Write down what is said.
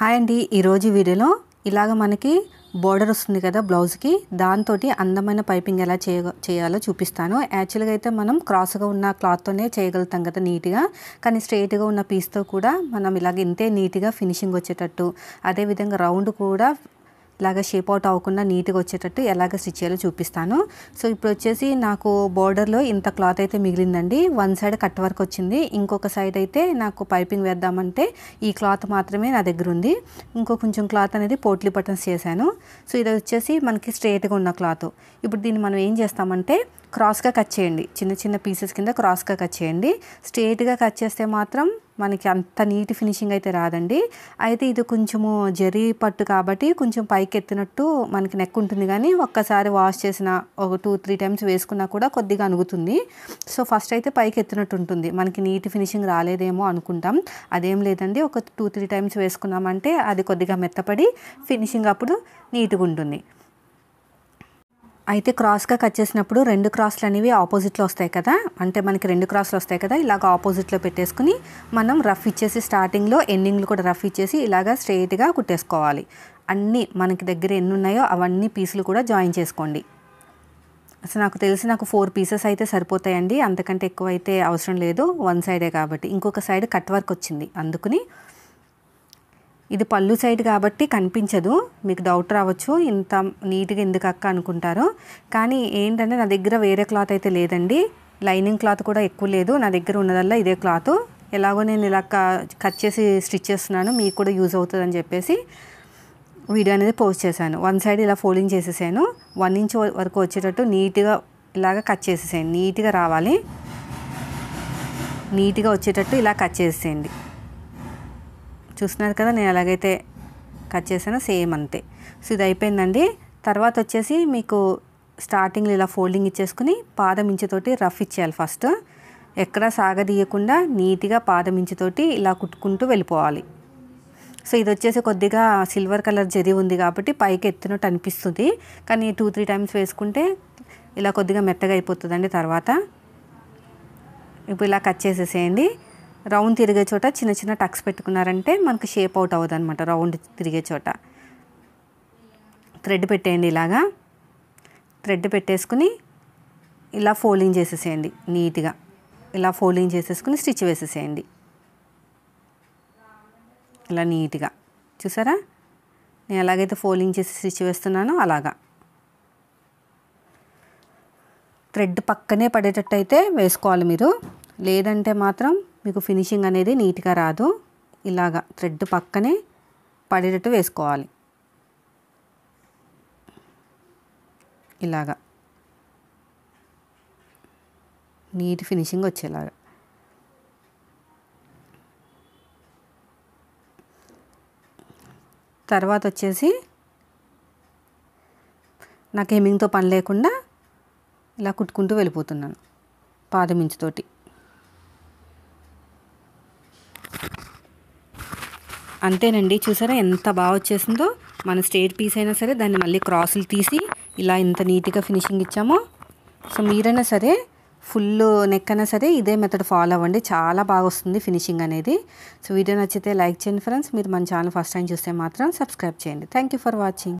hi అండి ఈరోజు వీడియోలో ఇలాగ మనకి బోర్డర్ వస్తుంది కదా బ్లౌజ్కి దాంతో అందమైన పైపింగ్ ఎలా చేయ చేయాలో చూపిస్తాను యాక్చువల్గా అయితే మనం క్రాస్గా ఉన్న క్లాత్తోనే చేయగలుగుతాం కదా నీట్గా కానీ స్ట్రైట్గా ఉన్న పీస్తో కూడా మనం ఇలాగ ఇంతే నీట్గా ఫినిషింగ్ వచ్చేటట్టు అదేవిధంగా రౌండ్ కూడా ఇలాగ షేప్ అవుట్ అవ్వకుండా నీట్గా వచ్చేటట్టు ఎలాగ స్టిచ్ చేయాలో చూపిస్తాను సో ఇప్పుడు వచ్చేసి నాకు బోర్డర్లో ఇంత క్లాత్ అయితే మిగిలిందండి వన్ సైడ్ కట్ వర్క్ వచ్చింది ఇంకొక సైడ్ అయితే నాకు పైపింగ్ వేద్దామంటే ఈ క్లాత్ మాత్రమే నా దగ్గర ఉంది ఇంకో కొంచెం క్లాత్ అనేది పోట్లీ బటన్స్ చేశాను సో ఇది వచ్చేసి మనకి స్ట్రేట్గా ఉన్న క్లాత్ ఇప్పుడు దీన్ని మనం ఏం చేస్తామంటే క్రాస్గా కట్ చేయండి చిన్న చిన్న పీసెస్ కింద క్రాస్గా కట్ చేయండి స్ట్రేట్గా కట్ చేస్తే మాత్రం మనకి అంత నీట్ ఫినిషింగ్ అయితే రాదండి అయితే ఇది కొంచెము జరీ పట్టు కాబట్టి కొంచెం పైకి ఎత్తినట్టు మనకి నెక్ ఉంటుంది కానీ ఒక్కసారి వాష్ చేసిన ఒక టూ త్రీ టైమ్స్ వేసుకున్నా కూడా కొద్దిగా అనుగుతుంది సో ఫస్ట్ అయితే పైకి ఎత్తినట్టు ఉంటుంది మనకి నీట్ ఫినిషింగ్ రాలేదేమో అనుకుంటాం అదేం లేదండి ఒక టూ త్రీ టైమ్స్ వేసుకున్నామంటే అది కొద్దిగా మెత్తపడి ఫినిషింగ్ అప్పుడు నీట్గా ఉంటుంది అయితే క్రాస్గా కట్ చేసినప్పుడు రెండు క్రాస్లు అనేవి ఆపోజిట్లో వస్తాయి కదా అంటే మనకి రెండు క్రాస్లు వస్తాయి కదా ఇలాగ ఆపోజిట్లో పెట్టేసుకుని మనం రఫ్ ఇచ్చేసి స్టార్టింగ్లో ఎండింగ్లు కూడా రఫ్ ఇచ్చేసి ఇలాగ స్ట్రెయిట్గా కుట్టేసుకోవాలి అన్నీ మనకి దగ్గర ఎన్ని ఉన్నాయో అవన్నీ పీసులు కూడా జాయిన్ చేసుకోండి అసలు నాకు తెలిసి నాకు ఫోర్ పీసెస్ అయితే సరిపోతాయండి అంతకంటే ఎక్కువ అయితే అవసరం లేదు వన్ సైడే కాబట్టి ఇంకొక సైడ్ కట్ వర్క్ వచ్చింది అందుకుని ఇది పళ్ళు సైడ్ కాబట్టి కనిపించదు మీకు డౌట్ రావచ్చు ఇంత నీట్గా ఎందుకు అక్క అనుకుంటారు కానీ ఏంటంటే నా దగ్గర వేరే క్లాత్ అయితే లేదండి లైనింగ్ క్లాత్ కూడా ఎక్కువ లేదు నా దగ్గర ఉన్నదల్లా ఇదే క్లాత్ ఎలాగో నేను ఇలా కట్ చేసి స్టిచ్ చేస్తున్నాను మీకు కూడా యూజ్ అవుతుందని చెప్పేసి వీడియో అనేది పోస్ట్ చేశాను వన్ సైడ్ ఇలా ఫోల్డింగ్ చేసేసాను వన్ ఇంచ్ వరకు వచ్చేటట్టు నీట్గా ఇలాగ కట్ చేసేసేయండి నీట్గా రావాలి నీట్గా వచ్చేటట్టు ఇలా కట్ చేసేయండి చూస్తున్నారు కదా నేను ఎలాగైతే కట్ చేసానో సేమ్ అంతే సో ఇది అయిపోయిందండి తర్వాత వచ్చేసి మీకు స్టార్టింగ్లో ఇలా ఫోల్డింగ్ ఇచ్చేసుకుని పాదం ఇంచుతోటి రఫ్ ఇచ్చేయాలి ఫస్ట్ ఎక్కడ సాగదీయకుండా నీట్గా పాదం ఇంచుతోటి ఇలా కుట్టుకుంటూ వెళ్ళిపోవాలి సో ఇది వచ్చేసి కొద్దిగా సిల్వర్ కలర్ జరి ఉంది కాబట్టి పైకి ఎత్తినట్టు అనిపిస్తుంది కానీ టూ త్రీ టైమ్స్ వేసుకుంటే ఇలా కొద్దిగా మెత్తగా అయిపోతుందండి తర్వాత ఇప్పుడు ఇలా కట్ చేసేసేయండి రౌండ్ తిరిగే చోట చిన్న చిన్న టక్స్ పెట్టుకున్నారంటే మనకు షేప్ అవుట్ అవ్వదు అనమాట రౌండ్ తిరిగే చోట థ్రెడ్ పెట్టేయండి ఇలాగా థ్రెడ్ పెట్టేసుకుని ఇలా ఫోల్డింగ్ చేసేసేయండి నీట్గా ఇలా ఫోల్డింగ్ చేసేసుకుని స్టిచ్ వేసేసేయండి ఇలా నీట్గా చూసారా నేను ఎలాగైతే ఫోల్డింగ్ చేసి స్టిచ్ వేస్తున్నానో అలాగా థ్రెడ్ పక్కనే పడేటట్టు అయితే వేసుకోవాలి మీరు లేదంటే మాత్రం మీకు ఫినిషింగ్ అనేది నీట్గా రాదు ఇలాగా థ్రెడ్ పక్కనే పడేటట్టు వేసుకోవాలి ఇలాగా నీట్ ఫినిషింగ్ వచ్చేలాగా తర్వాత వచ్చేసి నాకు హెమింగ్తో పని లేకుండా ఇలా కుట్టుకుంటూ వెళ్ళిపోతున్నాను పాదమించుతోటి అంతేనండి చూసారా ఎంత బాగా వచ్చేసిందో మన స్టేట్ పీస్ అయినా సరే దాన్ని మళ్ళీ క్రాసులు తీసి ఇలా ఇంత నీట్గా ఫినిషింగ్ ఇచ్చామో సో మీరైనా సరే ఫుల్ నెక్ అయినా సరే ఇదే మెథడ్ ఫాలో అవ్వండి చాలా బాగా వస్తుంది ఫినిషింగ్ అనేది సో వీడియో నచ్చితే లైక్ చేయండి ఫ్రెండ్స్ మీరు మన ఛానల్ ఫస్ట్ టైం చూస్తే మాత్రం సబ్స్క్రైబ్ చేయండి థ్యాంక్ ఫర్ వాచింగ్